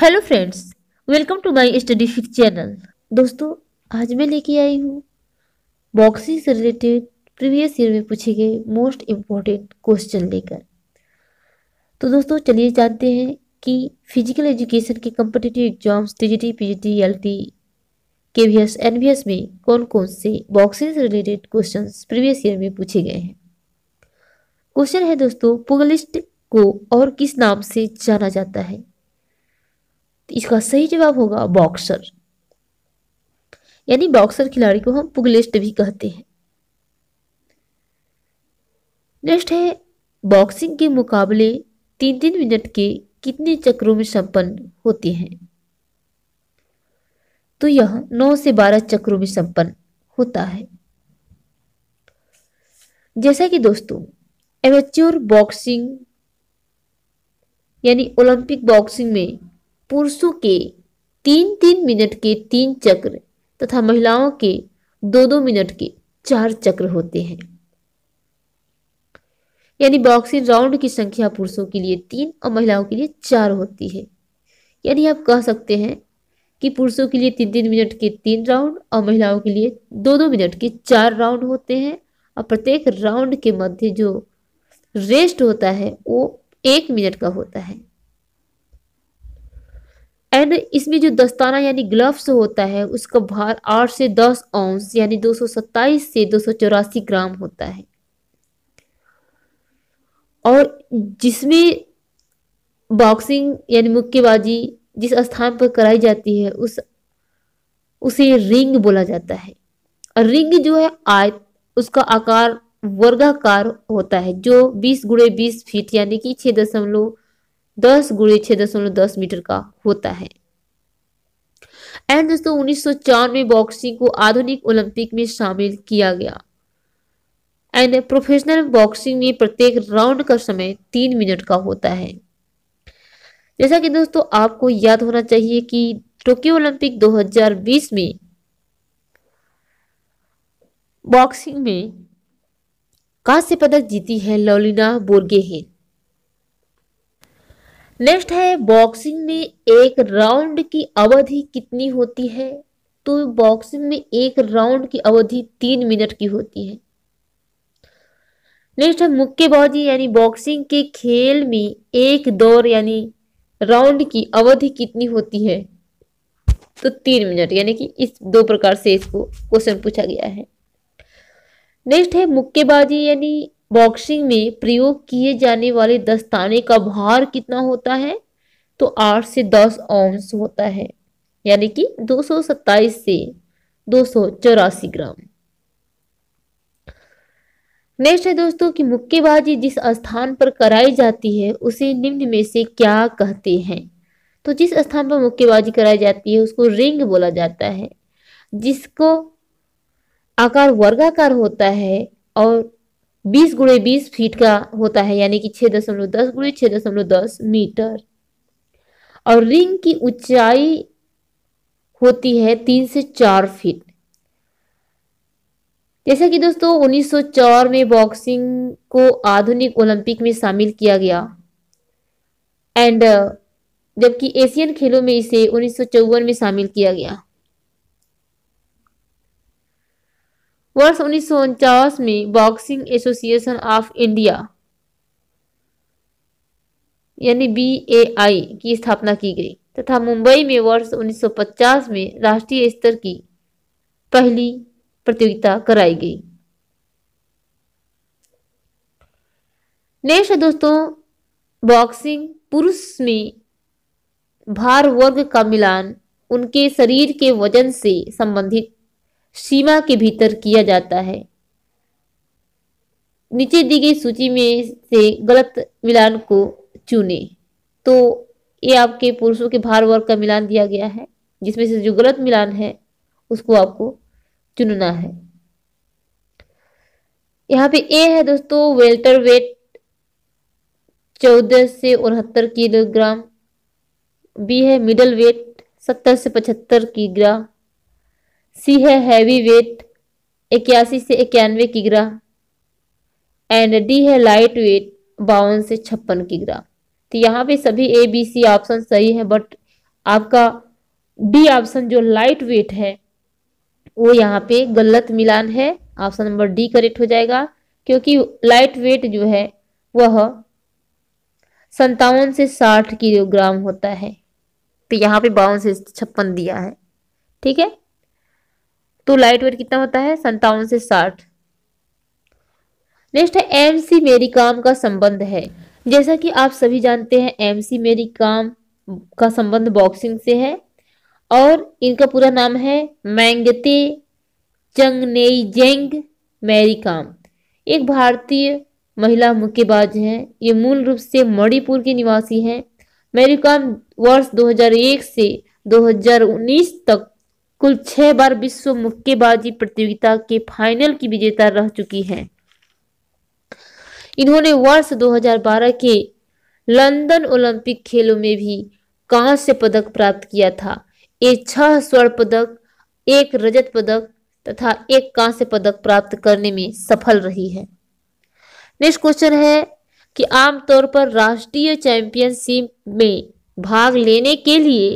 hello friends welcome to my study fit channel दोस्तों आज मैं लेके आई हूँ बॉक्सिंग से रिलेटेड प्रीवियस ईयर में पूछे गए मोस्ट इम्पॉर्टेंट क्वेश्चन लेकर तो दोस्तों चलिए जानते हैं कि फिजिकल एजुकेशन के competitive exams T G T P G T L T K V S N V S में कौन कौन से बॉक्सिंग से रिलेटेड क्वेश्चन प्रीवियस ईयर में पूछे गए हैं क्वेश्चन है दोस्तों पुगलिस्ट को और किस नाम से जाना जाता है तो इसका सही जवाब होगा बॉक्सर यानी बॉक्सर खिलाड़ी को हम पुगलिस्ट भी कहते हैं नेक्स्ट है बॉक्सिंग के मुकाबले तीन तीन मिनट के कितने चक्रों में संपन्न होते हैं तो यह नौ से बारह चक्रों में संपन्न होता है जैसा कि दोस्तों एमेच्योर बॉक्सिंग यानी ओलंपिक बॉक्सिंग में पुरुषों के तीन तीन मिनट के तीन चक्र तथा महिलाओं के दो दो मिनट के चार चक्र होते हैं यानी बॉक्सिंग राउंड की संख्या पुरुषों के लिए तीन और महिलाओं के लिए चार होती है यानी आप कह सकते हैं कि पुरुषों के लिए तीन तीन मिनट के तीन राउंड और महिलाओं के लिए दो दो मिनट के चार राउंड होते हैं और प्रत्येक राउंड के मध्य जो रेस्ट होता है वो एक मिनट का होता है एंड इसमें जो दस्ताना यानी ग्लव्स होता है उसका भार आठ से दस औंस यानी 227 से दो ग्राम होता है और जिसमें बॉक्सिंग यानी मुक्केबाजी जिस स्थान पर कराई जाती है उस उसे रिंग बोला जाता है और रिंग जो है आयत उसका आकार वर्गाकार होता है जो 20 गुड़े बीस फीट यानी कि छह दशमलव दस गुड़े छह दशमलव दस मीटर का होता है एंड दोस्तों उन्नीस में बॉक्सिंग को आधुनिक ओलंपिक में शामिल किया गया एंड प्रोफेशनल बॉक्सिंग में प्रत्येक राउंड का समय तीन मिनट का होता है जैसा कि दोस्तों आपको याद होना चाहिए कि टोक्यो ओलंपिक 2020 में बॉक्सिंग में कांस्य पदक जीती है लौलिना बोर्गेहेन नेक्स्ट है बॉक्सिंग में एक राउंड की अवधि कितनी होती है तो बॉक्सिंग में एक राउंड की अवधि तीन मिनट की होती है नेक्स्ट है मुक्केबाजी यानी बॉक्सिंग के खेल में एक दौर यानी राउंड की अवधि कितनी होती है तो तीन मिनट यानी कि इस दो प्रकार से इसको क्वेश्चन पूछा गया है नेक्स्ट है मुक्केबाजी यानी बॉक्सिंग में प्रयोग किए जाने वाले दस्ताने का भार कितना होता है तो आठ से दस औंस होता है यानी कि दो सौ सत्ताईस से दो सौ चौरासी ग्राम नेक्स्ट है दोस्तों कि मुक्केबाजी जिस स्थान पर कराई जाती है उसे निम्न में से क्या कहते हैं तो जिस स्थान पर मुक्केबाजी कराई जाती है उसको रिंग बोला जाता है जिसको आकार वर्गाकार होता है और बीस गुड़े बीस फीट का होता है यानी कि छह दशमलव दस गुड़े छह दशमलव दस मीटर और रिंग की ऊंचाई होती है तीन से चार फीट जैसा कि दोस्तों 1904 में बॉक्सिंग को आधुनिक ओलंपिक में शामिल किया गया एंड जबकि एशियन खेलों में इसे उन्नीस में शामिल किया गया वर्ष उन्नीस में बॉक्सिंग एसोसिएशन ऑफ इंडिया यानी बी ए आई की स्थापना की गई तथा मुंबई में वर्ष 1950 में राष्ट्रीय स्तर की पहली प्रतियोगिता कराई गई नेक्स्ट दोस्तों बॉक्सिंग पुरुष में भार वर्ग का मिलान उनके शरीर के वजन से संबंधित सीमा के भीतर किया जाता है नीचे दी गई सूची में से गलत मिलान को चुने तो ये आपके पुरुषों के भार वर्ग का मिलान दिया गया है जिसमें से जो गलत मिलान है उसको आपको चुनना है यहाँ पे ए है दोस्तों वेल्टर वेट चौदह से उनहत्तर किलोग्राम बी है मिडल वेट सत्तर से पचहत्तर किलोग्राम सी है हैवी वेट इक्यासी से इक्यानवे किग्रा एंड डी है लाइट वेट बावन से छप्पन किग्रा तो यहाँ पे सभी ए बी सी ऑप्शन सही है बट आपका डी ऑप्शन जो लाइट वेट है वो यहाँ पे गलत मिलान है ऑप्शन नंबर डी करेक्ट हो जाएगा क्योंकि लाइट वेट जो है वह संतावन से साठ किलोग्राम होता है तो यहाँ पे बावन से छप्पन दिया है ठीक है तो लाइट वेट कितना होता है संतावन से साठ नेक्स्ट है एम सी मेरी काम का संबंध है जैसा कि आप सभी जानते हैं एम सी मेरी काम का संबंध बॉक्सिंग से है और इनका पूरा नाम है मैंगते चंगनेजेंग मेरी काम एक भारतीय महिला मुक्केबाज हैं ये मूल रूप से मणिपुर के निवासी हैं मेरी काम वर्ष 2001 से 2019 तक कुल छह बार विश्व मुक्केबाजी प्रतियोगिता के फाइनल की विजेता रह चुकी हैं इन्होंने वर्ष 2012 के लंदन ओलंपिक खेलों में भी कांस्य पदक प्राप्त किया था ये छह स्वर्ण पदक एक रजत पदक तथा एक कांस्य पदक प्राप्त करने में सफल रही है नेक्स्ट क्वेश्चन है कि आमतौर पर राष्ट्रीय चैंपियनशिप में भाग लेने के लिए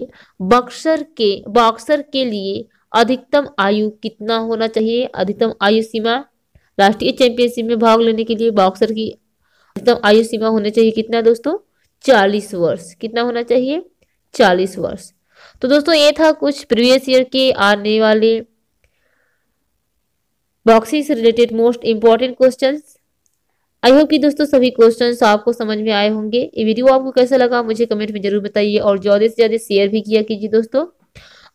बॉक्सर के बॉक्सर के लिए अधिकतम आयु कितना होना चाहिए अधिकतम आयु सीमा राष्ट्रीय चैंपियनशिप में भाग लेने के लिए बॉक्सर की अधिकतम आयु सीमा होनी चाहिए कितना दोस्तों चालीस वर्ष कितना होना चाहिए चालीस वर्ष तो दोस्तों ये था कुछ प्रीवियस ईयर के आने वाले बॉक्सिंग से related most important questions I hope कि दोस्तों सभी क्वेश्चन आपको समझ में आए होंगे ये वीडियो आपको कैसा लगा मुझे कमेंट में जरूर बताइए और ज़्यादा से ज़्यादा शेयर भी किया कीजिए दोस्तों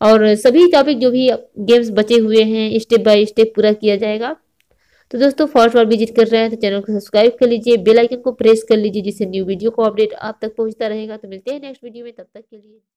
और सभी टॉपिक जो भी गेम्स बचे हुए हैं स्टेप बाय स्टेप पूरा किया जाएगा तो दोस्तों फर्स्ट बार विजिट कर रहे हैं तो चैनल को सब्सक्राइब कर लीजिए बेल आइकन को प्रेस कर लीजिए जिससे न्यू वीडियो को अपडेट आप तक पहुंचता रहेगा तो मिलते हैं नेक्स्ट वीडियो में तब तक के लिए